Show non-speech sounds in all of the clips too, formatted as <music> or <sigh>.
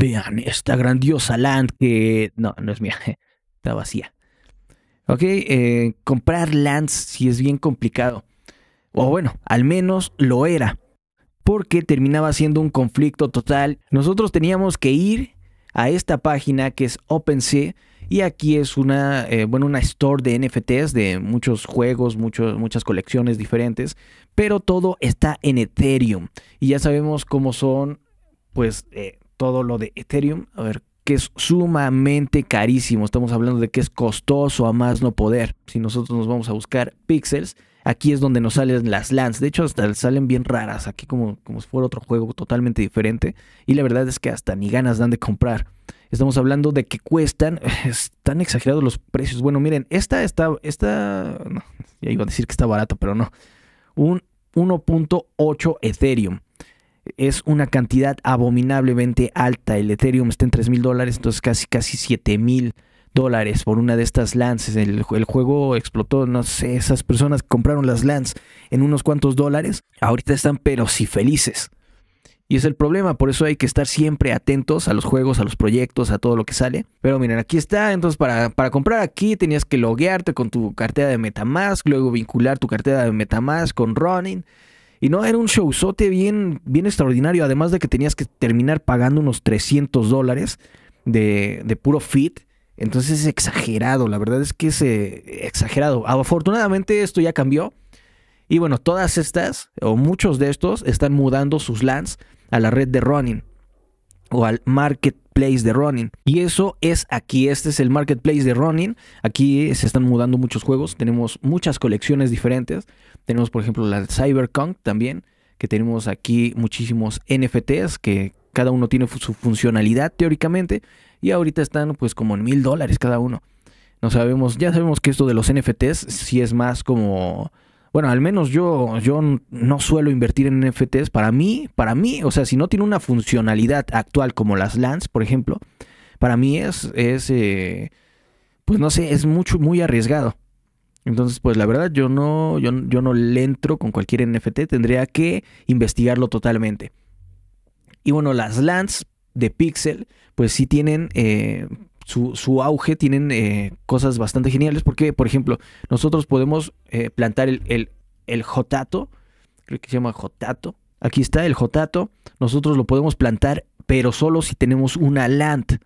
vean esta grandiosa land que... No, no es mía, <laughs> está vacía. Ok, eh, comprar lands si es bien complicado. O bueno, al menos lo era. Porque terminaba siendo un conflicto total. Nosotros teníamos que ir a esta página que es OpenSea. Y aquí es una, eh, bueno, una store de NFTs, de muchos juegos, muchas colecciones diferentes, pero todo está en Ethereum. Y ya sabemos cómo son, pues, eh, todo lo de Ethereum, a ver, que es sumamente carísimo. Estamos hablando de que es costoso a más no poder. Si nosotros nos vamos a buscar píxeles, aquí es donde nos salen las LANs. De hecho, hasta salen bien raras. Aquí como, como si fuera otro juego totalmente diferente. Y la verdad es que hasta ni ganas dan de comprar. Estamos hablando de que cuestan, <laughs> están exagerados los precios. Bueno, miren, esta está, esta, ya iba a decir que está barato, pero no. Un 1.8 Ethereum es una cantidad abominablemente alta. El Ethereum está en 3 mil dólares, entonces casi, casi 7 mil dólares por una de estas lances. El, juego explotó, no sé, esas personas que compraron las lances en unos cuantos dólares, ahorita están pero sí felices. Y es el problema, por eso hay que estar siempre atentos a los juegos, a los proyectos, a todo lo que sale. Pero miren, aquí está, entonces para, para comprar aquí tenías que loguearte con tu cartera de Metamask, luego vincular tu cartera de Metamask con Ronin. Y no, era un showzote bien, bien extraordinario, además de que tenías que terminar pagando unos 300 dólares de, puro fit. Entonces es exagerado, la verdad es que es eh, exagerado. Afortunadamente esto ya cambió. Y bueno, todas estas, o muchos de estos, están mudando sus lands a la red de running o al marketplace de running. Y eso es aquí, este es el marketplace de running. Aquí se están mudando muchos juegos, tenemos muchas colecciones diferentes. Tenemos por ejemplo la Cyberpunk también, que tenemos aquí muchísimos NFTs que cada uno tiene su funcionalidad teóricamente y ahorita están pues como en mil dólares cada uno. No sabemos, ya sabemos que esto de los NFTs sí es más como bueno, al menos yo, yo no suelo invertir en NFTs. Para mí, para mí, o sea, si no tiene una funcionalidad actual como las LANs, por ejemplo, para mí es, eh, pues no sé, es mucho, muy arriesgado. Entonces, pues la verdad, yo no, yo, yo no le entro con cualquier NFT, tendría que investigarlo totalmente. Y bueno, las LANs de Pixel, pues sí tienen, eh, su, auge tienen eh, cosas bastante geniales porque, por ejemplo, nosotros podemos eh, plantar el, el, jotato, creo que se llama jotato. Aquí está el jotato, nosotros lo podemos plantar, pero solo si tenemos una land.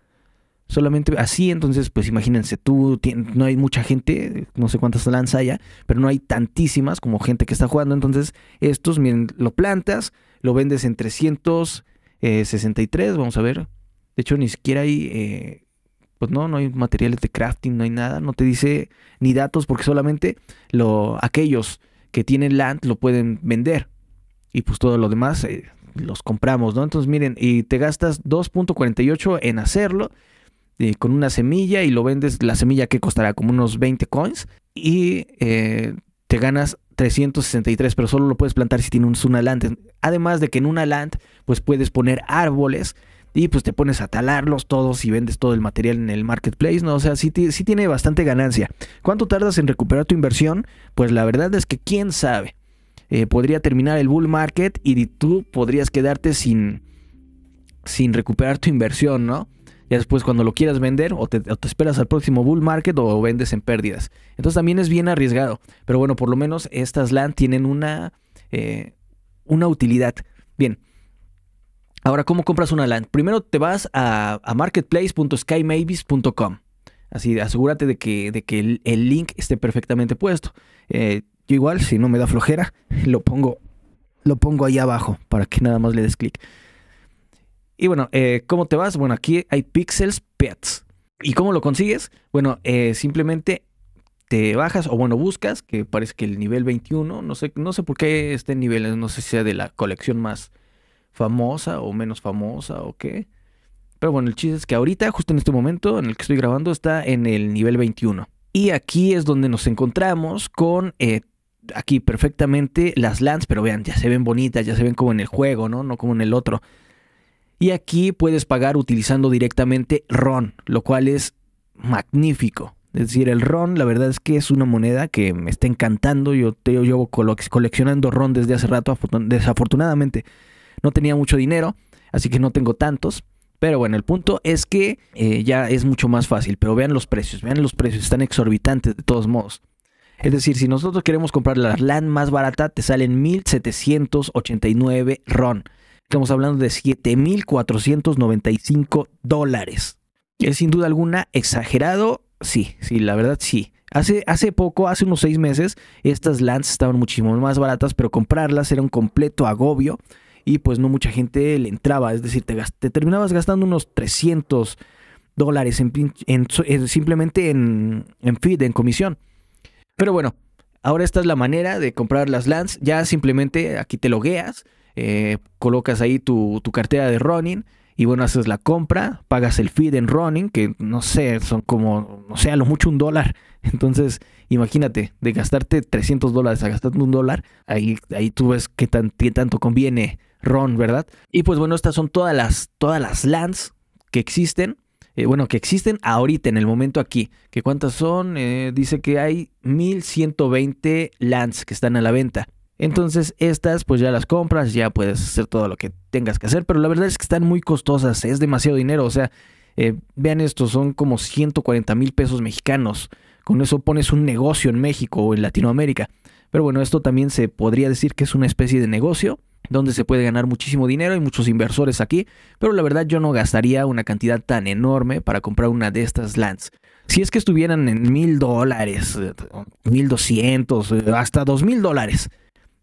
Solamente así, entonces, pues imagínense, tú no hay mucha gente, no sé cuántas lands haya, pero no hay tantísimas como gente que está jugando. Entonces, estos, miren, lo plantas, lo vendes en 363, eh, vamos a ver. De hecho, ni siquiera hay pues no, no hay materiales de crafting, no hay nada, no te dice ni datos porque solamente lo, aquellos que tienen land lo pueden vender y pues todo lo demás eh, los compramos, ¿no? Entonces miren, y te gastas 2.48 en hacerlo eh, con una semilla y lo vendes, la semilla que costará como unos 20 coins y eh, te ganas 363, pero solo lo puedes plantar si tienes una land. Además de que en una land pues puedes poner árboles y pues te pones a talarlos todos y vendes todo el material en el marketplace, ¿no? O sea, sí, tiene bastante ganancia. ¿Cuánto tardas en recuperar tu inversión? Pues la verdad es que quién sabe. Eh, podría terminar el bull market y tú podrías quedarte sin, sin recuperar tu inversión, ¿no? Ya después cuando lo quieras vender o te, esperas al próximo bull market o vendes en pérdidas. Entonces también es bien arriesgado. Pero bueno, por lo menos estas LAN tienen una, eh, una utilidad. Bien, Ahora, ¿cómo compras una LAN? Primero te vas a, a marketplace.skymavis.com. Así, asegúrate de que, de que el, link esté perfectamente puesto. Eh, yo igual, si no me da flojera, <laughs> lo pongo, lo pongo ahí abajo para que nada más le des clic. Y bueno, eh, ¿cómo te vas? Bueno, aquí hay Pixels Pets. ¿Y cómo lo consigues? Bueno, eh, simplemente te bajas o bueno, buscas, que parece que el nivel 21, no sé, no sé por qué este nivel, no sé si sea de la colección más, famosa o menos famosa o qué. Pero bueno, el chiste es que ahorita, justo en este momento en el que estoy grabando, está en el nivel 21. Y aquí es donde nos encontramos con eh, aquí perfectamente las lands, pero vean, ya se ven bonitas, ya se ven como en el juego, ¿no? No como en el otro. Y aquí puedes pagar utilizando directamente RON, lo cual es magnífico. Es decir, el RON, la verdad es que es una moneda que me está encantando. Yo te llevo coleccionando RON desde hace rato, desafortunadamente no tenía mucho dinero, así que no tengo tantos. Pero bueno, el punto es que eh, ya es mucho más fácil. Pero vean los precios, vean los precios, están exorbitantes de todos modos. Es decir, si nosotros queremos comprar la LAN más barata, te salen 1.789 RON. Estamos hablando de 7.495 dólares. ¿Es sin duda alguna exagerado? Sí, sí, la verdad sí. Hace, hace poco, hace unos seis meses, estas LANs estaban muchísimo más baratas, pero comprarlas era un completo agobio y pues no mucha gente le entraba, es decir, te, terminabas gastando unos 300 dólares en, simplemente en, en feed, en comisión. Pero bueno, ahora esta es la manera de comprar las lans ya simplemente aquí te logueas, eh, colocas ahí tu, tu cartera de running y bueno, haces la compra, pagas el feed en running, que no sé, son como, no sé, a lo mucho un dólar. <laughs> Entonces, imagínate, de gastarte 300 dólares a gastarte un dólar, ahí, ahí tú ves qué, tan, tanto conviene Ron, ¿verdad? Y pues bueno, estas son todas las, todas las lands que existen. Eh, bueno, que existen ahorita, en el momento aquí. ¿Qué ¿Cuántas son? Eh, dice que hay 1120 lands que están a la venta. Entonces estas pues ya las compras, ya puedes hacer todo lo que tengas que hacer, pero la verdad es que están muy costosas, es demasiado dinero, o sea, eh, vean esto, son como 140 mil pesos mexicanos, con eso pones un negocio en México o en Latinoamérica, pero bueno, esto también se podría decir que es una especie de negocio donde se puede ganar muchísimo dinero, hay muchos inversores aquí, pero la verdad yo no gastaría una cantidad tan enorme para comprar una de estas lands. Si es que estuvieran en mil dólares, eh, mil doscientos, eh, hasta dos mil dólares,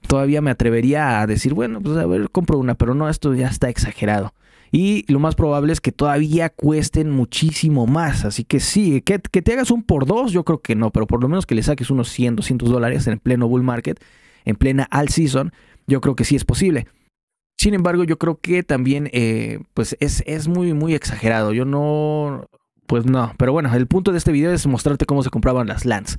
todavía me atrevería a decir, bueno, pues a ver, compro una, pero no, esto ya está exagerado. Y lo más probable es que todavía cuesten muchísimo más. Así que sí, que, te hagas un por dos, yo creo que no, pero por lo menos que le saques unos 100, 200 dólares en pleno bull market, en plena all season, yo creo que sí es posible. Sin embargo, yo creo que también eh, pues es, es muy, muy exagerado. Yo no, pues no. Pero bueno, el punto de este video es mostrarte cómo se compraban las lands.